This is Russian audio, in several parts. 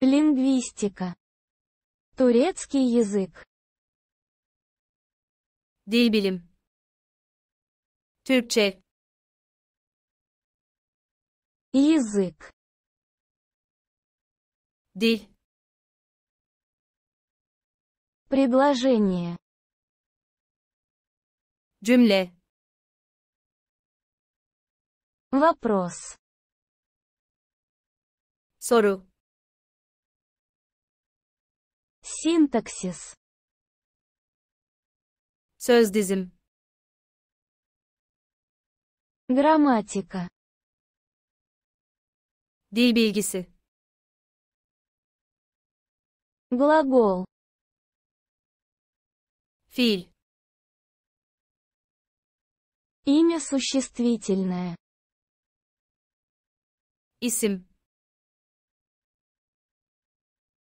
Лингвистика. Турецкий язык. Dil bilim. Türkçe. Язык. Dil. Предложение. Cümle. Вопрос. Soru. Синтаксис. Söz dizim. Грамматика. Dil bilgisi. Глагол. Fiil. Имя существительное. Исим.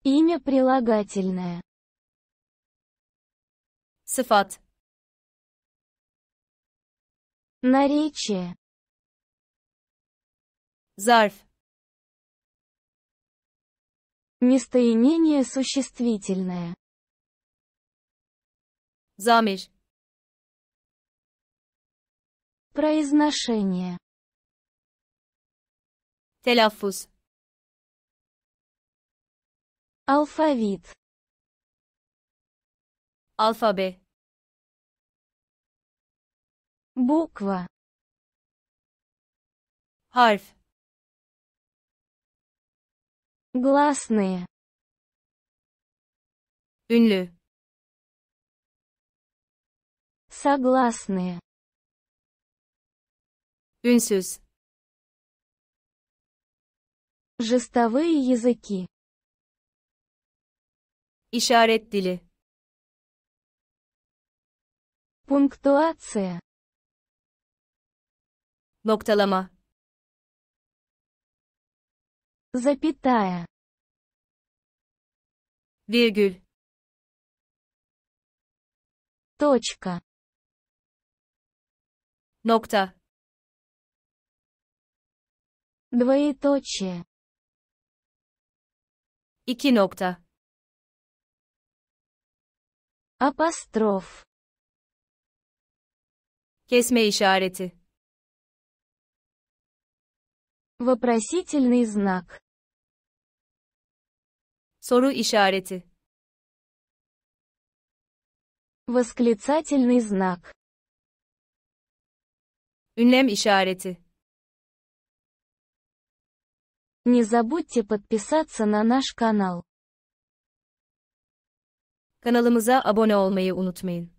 Имя прилагательное. Сифат. Наречие. Зарф. Местоимение существительное. Замир. Произношение. Теляфус алфавит алфабе буква харф гласные ünlü согласные ünsüz жестовые языки İşaret dili. Пунктуация. Noktalama. Запятая. Virgül. Точка. Nokta. Двоеточие. İki nokta. Апостроф. Kesme işareti. Вопросительный знак. Сору ишарети. Восклицательный знак. Ünlem ишарети. Не забудьте подписаться на наш канал. Kanalımıza abone olmayı unutmayın.